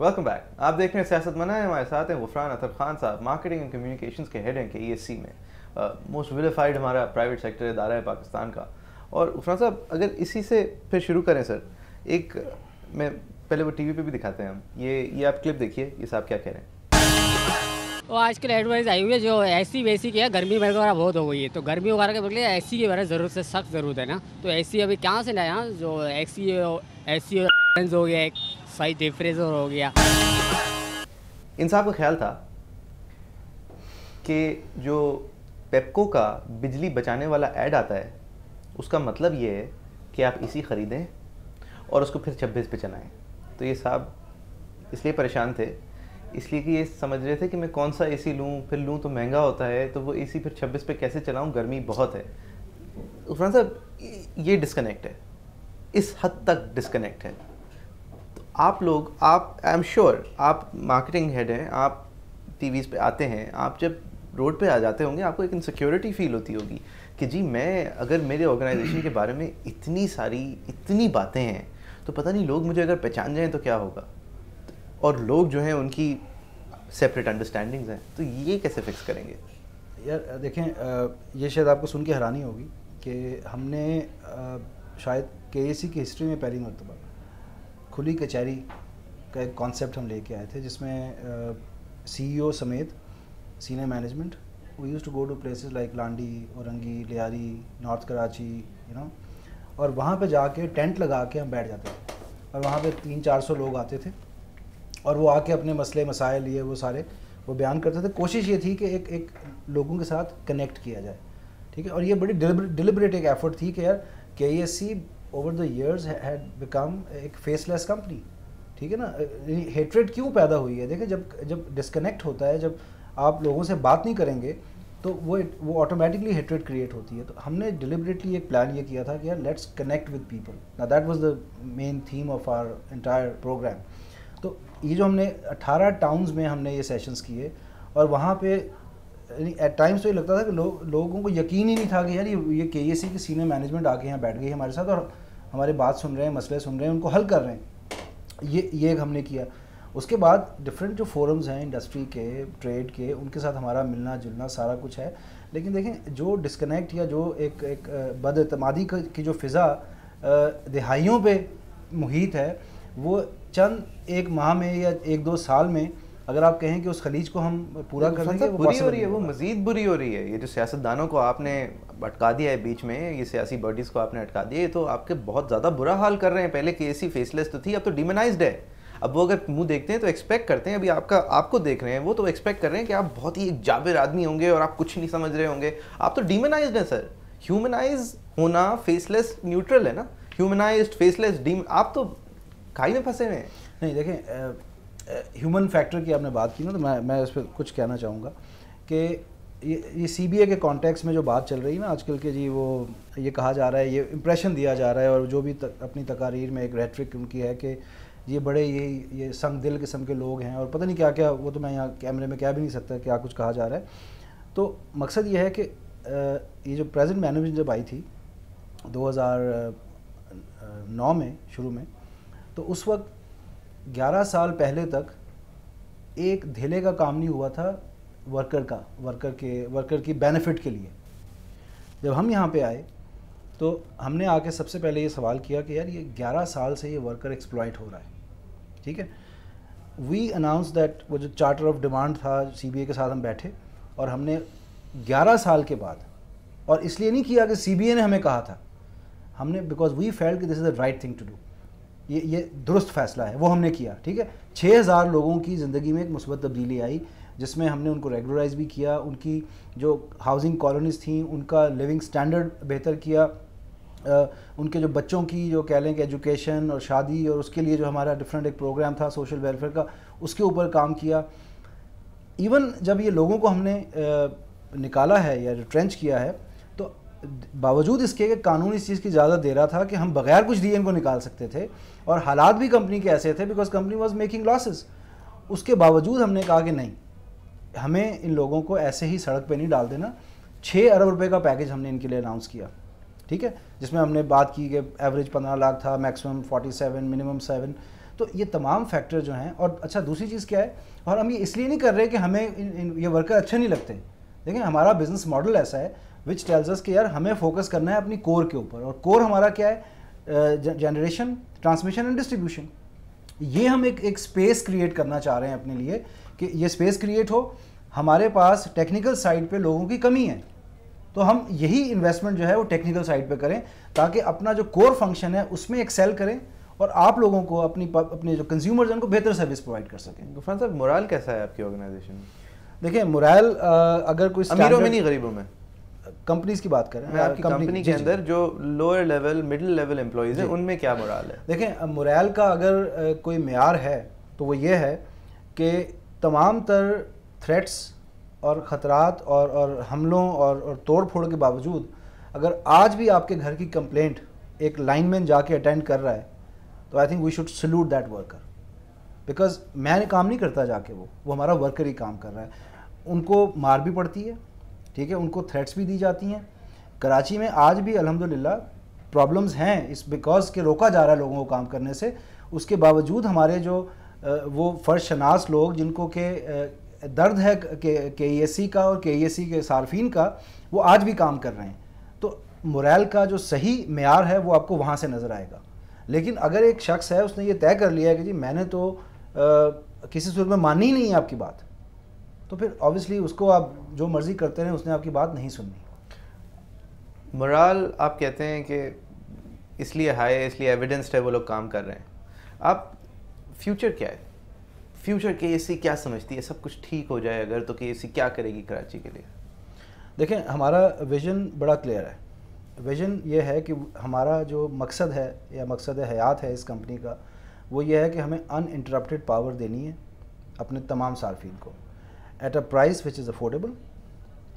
Welcome back आप देख रहे हैं सियासत मना है हमारे साथ हैं गुफरान अतर खान साहब मार्केटिंग एंड कम्युनिकेशंस के हेड हैं के ई e में मोस्ट uh, विलिफाइड हमारा प्राइवेट सेक्टर इदारा है पाकिस्तान का और गुफरान साहब अगर इसी से फिर शुरू करें सर एक मैं पहले वो टीवी पे भी दिखाते हैं हम ये ये आप क्लिप देखिए ये साहब क्या कह रहे हैं वो आजकल एडवाइस आई हुई है जो ए सी वैसी की है गर्मी वगैरह बहुत हो गई है तो गर्मी वगैरह के बदले सी की वगैरह ज़रूरत से सख्त ज़रूरत है ना तो ए सी अभी कहाँ से जो यहाँ जो ए सी हो गया भाई जेफ्रेजर हो गया इन साहब का ख्याल था कि जो पेप्को का बिजली बचाने वाला ऐड आता है उसका मतलब ये है कि आप इसी ख़रीदें और उसको फिर छब्बीस पे चलाएं तो ये साहब इसलिए परेशान थे इसलिए कि ये समझ रहे थे कि मैं कौन सा एसी लूँ फिर लूँ तो महंगा होता है तो वो एसी फिर 26 पे कैसे चलाऊँ गर्मी बहुत है उफरान साहब ये डिस्कनेक्ट है इस हद तक डिस्कनेक्ट है आप लोग आप आई एम श्योर आप मार्केटिंग हेड हैं आप टी पे आते हैं आप जब रोड पे आ जाते होंगे आपको एक इनसिक्योरिटी फील होती होगी कि जी मैं अगर मेरे ऑर्गेनाइजेशन के बारे में इतनी सारी इतनी बातें हैं तो पता नहीं लोग मुझे अगर पहचान जाएँ तो क्या होगा और लोग जो हैं उनकी सेपरेट अंडरस्टैंडिंग्स हैं तो ये कैसे फिक्स करेंगे यार देखें ये शायद आपको सुन के हैरानी होगी कि हमने शायद के के हिस्ट्री में पहली मरतबा खुली कचहरी का एक कॉन्सेप्ट हम लेके आए थे जिसमें सी uh, e समेत senior management we used to go to places like Landhi Orangi Lyari north Karachi you know और वहाँ पे जाके टेंट लगा के हम बैठ जाते थे और वहाँ पे तीन चार सौ लोग आते थे और वो आके अपने मसले मसाइल ये वो सारे वो बयान करते थे कोशिश ये थी कि एक एक लोगों के साथ कनेक्ट किया जाए ठीक है और ये बड़ी डिलिबरेट एक एफर्ट थी कि यार के over the years had become एक फेसलेस कंपनी ठीक है ना हेट्रेड क्यों पैदा हुई है देखें जब जब डिस्कनेक्ट होता है जब आप लोगों से बात नहीं करेंगे तो वो वो ऑटोमेटिकली हेट्रेड क्रिएट होती है तो हमने डिलिबरेटली एक प्लान ये किया था कि यार लेट्स कनेक्ट विद पीपल ना that was the main theme of our entire program तो ये जो हमने 18 टाउन्स में हमने ये सेशंस किए और वहाँ पे एट टाइम्स तो ये लगता था कि लो, लोगों को यकीन ही नहीं था कि यार ये ये के ए सी के सीनियर मैनेजमेंट आके यहाँ बैठ गई हमारे साथ और हमारे बात सुन रहे हैं मसले सुन रहे हैं उनको हल कर रहे हैं ये ये हमने किया उसके बाद डिफरेंट जो फोरम्स हैं इंडस्ट्री के ट्रेड के उनके साथ हमारा मिलना जुलना सारा कुछ है लेकिन देखें जो डिस्कनेक्ट या जो एक एक बदतमादी की जो फ़िज़ा दिहाइयों पे मुहित है वो चंद एक माह में या एक दो साल में अगर आप कहें कि उस खलीज को हम पूरा कर सकते बुरी हो रही है वो मजीद बुरी हो रही है ये जो सियासतदानों को आपने अटका दिया है बीच में ये सियासी बॉडीज को आपने अटका दिया ये तो आपके बहुत ज़्यादा बुरा हाल कर रहे हैं पहले के ऐसी फेसलेस तो थी अब तो डिमोनाइज है अब वो अगर मुंह देखते हैं तो एक्सपेक्ट करते हैं अभी आपका आपको देख रहे हैं वो तो एक्सपेक्ट कर रहे हैं कि आप बहुत ही एक जाबिर आदमी होंगे और आप कुछ नहीं समझ रहे होंगे आप तो डिमोनाइज हैं सर ह्यूमनाइज होना फेसलेस न्यूट्रल है ना ह्यूमनाइज फेसलेस डीम आप तो खाई में फंसे हुए हैं नहीं देखें ह्यूमन uh, फैक्टर की आपने बात की ना तो मैं मैं इस पर कुछ कहना चाहूँगा कि ये ये सी बी ए के कॉन्टेक्स में जो बात चल रही है ना आजकल के जी वो ये कहा जा रहा है ये इम्प्रेशन दिया जा रहा है और जो भी त, अपनी तकारीर में एक रेट्रिक उनकी है कि ये बड़े ये ये संग दिल किस्म के लोग हैं और पता नहीं क्या क्या वो तो मैं यहाँ कैमरे में कह भी नहीं सकता क्या कुछ कहा जा रहा है तो मकसद ये है कि uh, ये जो प्रेजेंट मैनेजमेंट जब आई थी 2009 uh, में शुरू में तो उस वक्त 11 साल पहले तक एक धेले का काम नहीं हुआ था वर्कर का वर्कर के वर्कर की बेनिफिट के लिए जब हम यहाँ पे आए तो हमने आके सबसे पहले ये सवाल किया कि यार ये 11 साल से ये वर्कर एक्सप्लॉयट हो रहा है ठीक है वी अनाउंस दैट वो जो चार्टर ऑफ डिमांड था सी के साथ हम बैठे और हमने 11 साल के बाद और इसलिए नहीं किया कि सी ने हमें कहा था हमने बिकॉज वी फेल्ड कि this is the right thing to do ये ये दुरुस्त फैसला है वो हमने किया ठीक है छः हज़ार लोगों की ज़िंदगी में एक मुसबत तब्दीली आई जिसमें हमने उनको रेगुलराइज भी किया उनकी जो हाउसिंग कॉलोनीज़ थी उनका लिविंग स्टैंडर्ड बेहतर किया आ, उनके जो बच्चों की जो कह लें कि एजुकेशन और शादी और उसके लिए जो हमारा डिफरेंट एक प्रोग्राम था सोशल वेलफेयर का उसके ऊपर काम किया इवन जब ये लोगों को हमने आ, निकाला है या रिट्रेंच किया है बावजूद इसके कि कानून इस चीज़ की इजाज़त दे रहा था कि हम बगैर कुछ दिए इनको निकाल सकते थे और हालात भी कंपनी के ऐसे थे because company was making losses उसके बावजूद हमने कहा कि नहीं हमें इन लोगों को ऐसे ही सड़क पर नहीं डाल देना छः अरब रुपए का पैकेज हमने इनके लिए अनाउंस किया ठीक है जिसमें हमने बात की कि एवरेज पंद्रह लाख था maximum forty seven minimum seven तो ये तमाम फैक्टर जो हैं और अच्छा दूसरी चीज़ क्या है और हम ये इसलिए नहीं कर रहे कि हमें इन, इन, ये वर्कर अच्छे नहीं लगते देखें हमारा बिज़नेस मॉडल ऐसा है विच टेल्स अस कि यार हमें फोकस करना है अपनी कोर के ऊपर और कोर हमारा क्या है जनरेशन ट्रांसमिशन एंड डिस्ट्रीब्यूशन ये हम एक एक स्पेस क्रिएट करना चाह रहे हैं अपने लिए कि ये स्पेस क्रिएट हो हमारे पास टेक्निकल साइड पे लोगों की कमी है तो हम यही इन्वेस्टमेंट जो है वो टेक्निकल साइड पे करें ताकि अपना जो कोर फंक्शन है उसमें एक्सेल करें और आप लोगों को अपनी अपने जो कंज्यूमर्स हैं उनको बेहतर सर्विस प्रोवाइड कर सकें गुफान साहब मोराल कैसा है आपकी ऑर्गेनाइजेशन में देखिए मोराल अगर कोई अमीरों में नहीं गरीबों में कंपनीज की बात करें मैं आपकी कंपनी के अंदर जो lower level middle level employees हैं उनमें क्या मोराल है देखें मुराल का अगर कोई मैार है तो वो ये है कि तमाम तर थ्रेट्स और ख़तरात और और हमलों और, और तोड़ फोड़ के बावजूद अगर आज भी आपके घर की कंप्लेंट एक लाइनमैन जाके अटेंड कर रहा है तो I think we should salute that worker because मैंने काम नहीं करता जाके वो वो हमारा वर्कर ही काम कर रहा है उनको मार भी पड़ती है ठीक है उनको थ्रेट्स भी दी जाती हैं कराची में आज भी अलहमदिल्ला प्रॉब्लम्स हैं इस बिकॉज के रोका जा रहा है लोगों को काम करने से उसके बावजूद हमारे जो वो फर्शनास शनास लोग जिनको के दर्द है के एस सी e का और के एस सी के सार्फिन का वो आज भी काम कर रहे हैं तो मुरैल का जो सही मैार है वो आपको वहाँ से नज़र आएगा लेकिन अगर एक शख्स है उसने ये तय कर लिया है कि जी मैंने तो आ, किसी सूरत में मानी ही नहीं है आपकी बात तो फिर ऑब्वियसली उसको आप जो मर्ज़ी करते रहें उसने आपकी बात नहीं सुननी मराल आप कहते हैं कि इसलिए हाई है इसलिए एविडेंस्ड है वो लोग काम कर रहे हैं आप फ्यूचर क्या है फ्यूचर के एसी क्या समझती है सब कुछ ठीक हो जाए अगर तो के एसी क्या करेगी कराची के लिए देखें हमारा विजन बड़ा क्लियर है विजन ये है कि हमारा जो मकसद है या मकसद हयात है इस कंपनी का वो ये है कि हमें अन पावर देनी है अपने तमाम सार्फिन को at a price which is affordable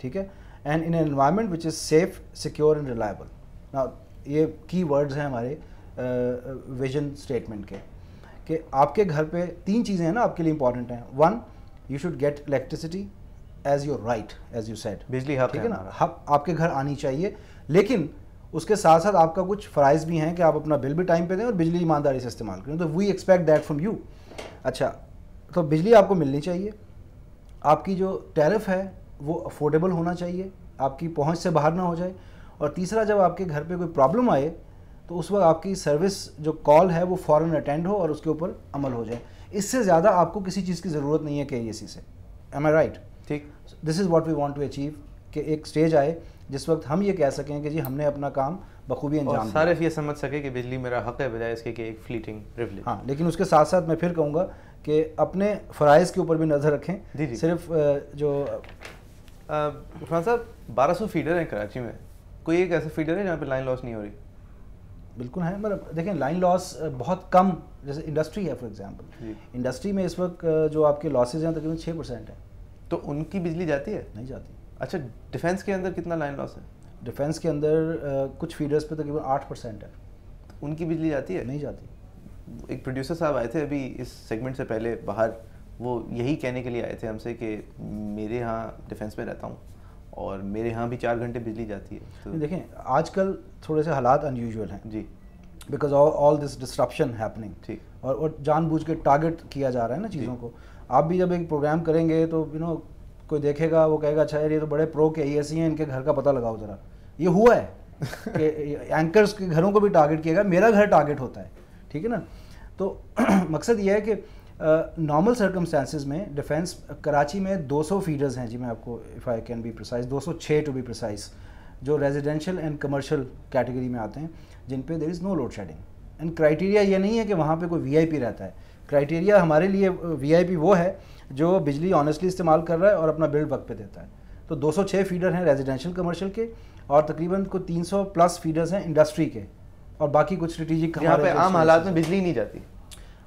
ठीक है and in environment which is safe secure and reliable ना ये की वर्ड्स हैं हमारे विजन uh, स्टेटमेंट के कि आपके घर पे तीन चीज़ें हैं ना आपके लिए इंपॉर्टेंट हैं one you should get electricity as your right as you said बिजली हब ठीक है ना हब आपके घर आनी चाहिए लेकिन उसके साथ साथ आपका कुछ फ़राइज भी हैं कि आप अपना बिल भी टाइम पे दें और बिजली ईमानदारी से इस्तेमाल करें तो we expect that from you अच्छा तो बिजली आपको मिलनी चाहिए आपकी जो टैरिफ है वो अफोर्डेबल होना चाहिए आपकी पहुंच से बाहर ना हो जाए और तीसरा जब आपके घर पे कोई प्रॉब्लम आए तो उस वक्त आपकी सर्विस जो कॉल है वो फ़ौरन अटेंड हो और उसके ऊपर अमल हो जाए इससे ज़्यादा आपको किसी चीज़ की ज़रूरत नहीं है के से एम आई राइट ठीक this is what we want to achieve कि एक स्टेज आए जिस वक्त हम ये कह सकें कि जी हमने अपना काम बखूबी अंजाम सारे ये समझ सके कि बिजली मेरा हक है बजाय इसके कि एक फ्लीटिंग प्रिवलेज हाँ लेकिन उसके साथ साथ मैं फिर कहूँगा कि अपने फ़रज़ के ऊपर भी नज़र रखें जी जी सिर्फ जो खान साहब सौ फीडर हैं कराची में कोई एक ऐसा फीडर है जहाँ पर लाइन लॉस नहीं हो रही बिल्कुल है मतलब देखें लाइन लॉस बहुत कम जैसे इंडस्ट्री है फॉर एग्जांपल इंडस्ट्री में इस वक्त जो आपके लॉसेज हैं तकरीबन छः परसेंट हैं तो उनकी बिजली जाती है नहीं जाती अच्छा डिफेंस के अंदर कितना लाइन लॉस है डिफेंस के अंदर कुछ फीडर्स पे तकरीबन आठ परसेंट है उनकी बिजली जाती है नहीं जाती एक प्रोड्यूसर साहब आए थे अभी इस सेगमेंट से पहले बाहर वो यही कहने के लिए आए थे हमसे कि मेरे यहाँ डिफेंस में रहता हूँ और मेरे यहाँ भी चार घंटे बिजली जाती है तो देखें आजकल थोड़े से हालात अनयूजल हैं जी because all this disruption happening ठीक और, और जानबूझ के टारगेट किया जा रहा है ना चीज़ों को आप भी जब एक प्रोग्राम करेंगे तो यू नो कोई देखेगा वो कहेगा अच्छा यार ये तो बड़े प्रो के ए e हैं इनके घर का पता लगाओ ज़रा ये हुआ है एंकर्स के घरों को भी टारगेट किया गया मेरा घर टारगेट होता है ठीक है ना तो मकसद ये है कि नॉर्मल सर्कमस्टांसिस में डिफेंस कराची में 200 फीडर्स हैं जी मैं आपको if I can be precise 206 to be precise जो रेजिडेंशियल एंड कमर्शियल कैटेगरी में आते हैं जिन पे there is no load shedding and criteria ये नहीं है कि वहाँ पे कोई वीआईपी रहता है क्राइटेरिया हमारे लिए वीआईपी वो है जो बिजली ऑनेस्टली इस्तेमाल कर रहा है और अपना बिल्ड वक्त पे देता है तो 206 फीडर हैं रेजिडेंशियल कमर्शियल के और तकरीबन को 300 प्लस फीडर्स हैं इंडस्ट्री के और बाकी कुछ स्ट्रेटेजिक यहाँ पे आम हालात में बिजली नहीं जाती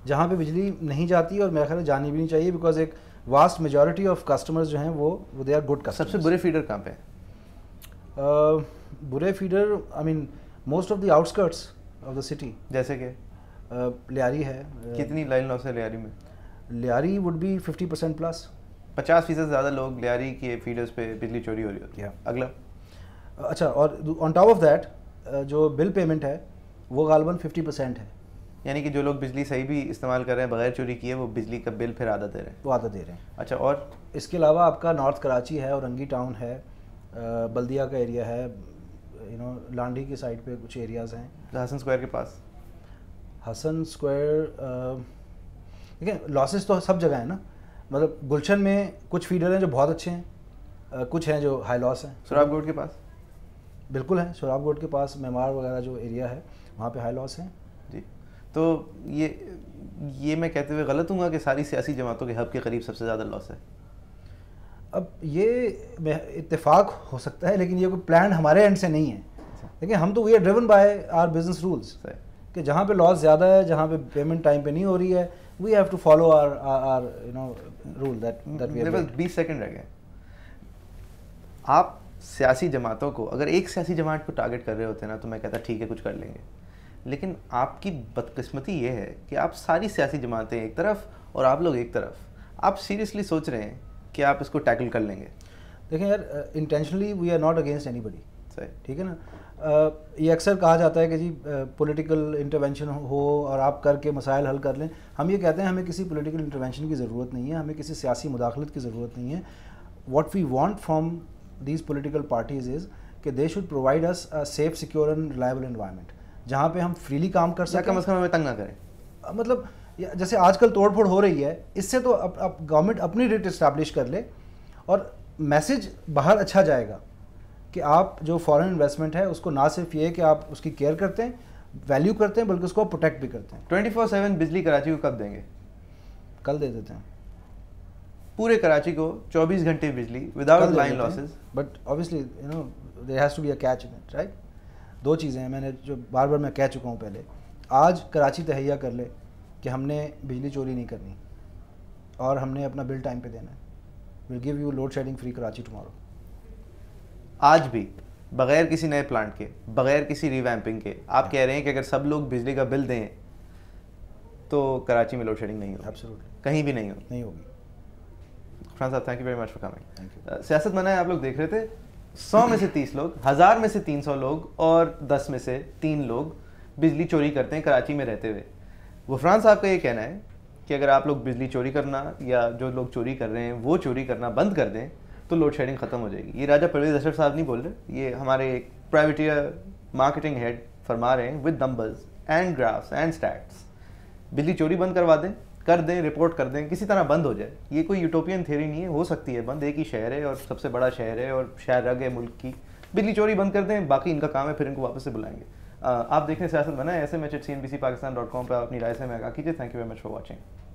जहाँ पे बिजली नहीं जाती और मेरा ख्याल जानी भी नहीं चाहिए बिकॉज एक वास्ट मेजोरिटी ऑफ कस्टमर्स जो हैं वो वो दे आर गुड कस्टमर सबसे बुरे फीडर कहाँ पे बुरे feeder I mean most of the outskirts of the city जैसे कि लियारी है कितनी लाइन लॉस है लियारी में Lyari would be fifty percent plus पचास फीसद ज़्यादा लोग लियारी के फीडर्स पे बिजली चोरी हो रही होती है अगला अच्छा और ऑन टॉप ऑफ दैट जो बिल पेमेंट है वो गालबन फिफ्टी परसेंट है यानी कि जो लोग बिजली सही भी इस्तेमाल कर रहे हैं बगैर चोरी किए वो बिजली का बिल फिर आधा दे रहे हैं वो आधा दे रहे हैं अच्छा और इसके अलावा आपका नॉर्थ कराची है और रंगी टाउन है बल्दिया का एरिया है यू नो लांडी की साइड पे कुछ एरियाज़ हैं तो हसन स्क्वायर के पास हसन स्क्वायर देखिए लॉसेज लॉसेस तो सब जगह है ना मतलब गुलशन में कुछ फीडर हैं जो बहुत अच्छे हैं आ, कुछ हैं जो हाई लॉस हैं शराब गोड के पास बिल्कुल है शराब गोड के पास मेमार वगैरह जो एरिया है वहाँ पे हाई लॉस है जी तो ये ये मैं कहते हुए गलत हूँ कि सारी सियासी जमातों के हब के करीब सबसे ज़्यादा लॉस है अब ये इतफाक़ हो सकता है लेकिन ये कोई प्लान हमारे एंड से नहीं है लेकिन अच्छा। हम तो we are driven by our business rules कि जहाँ पे लॉस ज़्यादा है जहाँ पे पेमेंट टाइम पे नहीं हो रही है we have to follow our our you know rule that that we have बीस सेकंड रह गए आप सियासी जमातों को अगर एक सियासी जमात को टारगेट कर रहे होते ना तो मैं कहता ठीक है कुछ कर लेंगे लेकिन आपकी बदकिस्मती ये है कि आप सारी सियासी जमातें एक तरफ और आप लोग एक तरफ आप सीरियसली सोच रहे हैं कि आप इसको टैकल कर लेंगे देखें यार intentionally we are not against anybody सही ठीक है ना uh, ये अक्सर कहा जाता है कि जी पॉलिटिकल uh, इंटरवेंशन हो और आप करके मसाइल हल कर लें हम ये कहते हैं हमें किसी पॉलिटिकल इंटरवेंशन की ज़रूरत नहीं है हमें किसी सियासी मुदाखलत की ज़रूरत नहीं है what we want from these political parties is कि they should provide us safe secure and reliable environment जहाँ पे हम फ्रीली काम कर सकें कम अज़ कम हमें तंग ना करें मतलब जैसे आजकल तोड़ फोड़ हो रही है इससे तो अब अप, गवर्नमेंट अपनी रेट इस्टेब्लिश कर ले और मैसेज बाहर अच्छा जाएगा कि आप जो फॉरेन इन्वेस्टमेंट है उसको ना सिर्फ ये कि आप उसकी केयर करते हैं वैल्यू करते हैं बल्कि उसको प्रोटेक्ट भी करते हैं ट्वेंटी फोर सेवन बिजली कराची को कब देंगे कल दे देते हैं पूरे कराची को 24 घंटे बिजली without line losses but obviously you know there has to be a catch in it right दो चीज़ें हैं मैंने जो बार बार मैं कह चुका हूँ पहले आज कराची तहैया कर ले कि हमने बिजली चोरी नहीं करनी और हमने अपना बिल टाइम पे देना है will give you load shedding free Karachi tomorrow आज भी बगैर किसी नए प्लांट के बगैर किसी रिवैम्पिंग के आप कह रहे हैं कि अगर सब लोग बिजली का बिल दें तो कराची में लोड शेडिंग नहीं होगी एब्सोल्युटली कहीं भी नहीं होगी नहीं होगी Khan sahab thank you very much for coming सियासत मना है आप लोग देख रहे थे सौ में से तीस लोग हज़ार में से तीन सौ लोग और दस में से तीन लोग बिजली चोरी करते हैं कराची में रहते हुए गुफरान साहब का ये कहना है कि अगर आप लोग बिजली चोरी करना या जो लोग चोरी कर रहे हैं वो चोरी करना बंद कर दें तो लोड शेडिंग ख़त्म हो जाएगी ये राजा परवेज अशरफ साहब नहीं बोल रहे ये हमारे एक प्राइवेटियर मार्केटिंग हेड फरमा रहे हैं with numbers and graphs and stats बिजली चोरी बंद करवा दें कर दें रिपोर्ट कर दें किसी तरह बंद हो जाए ये कोई यूटोपियन थ्योरी नहीं है हो सकती है बंद एक ही शहर है और सबसे बड़ा शहर है और शहर रग है मुल्क की बिजली चोरी बंद कर दें बाकी इनका काम है फिर इनको वापस से बुलाएंगे आप देखें सियासत बनाए ऐसे मैच at C N B C Pakistan dot com पर अपनी राय से मैं आगा कीजिए thank you very much for watching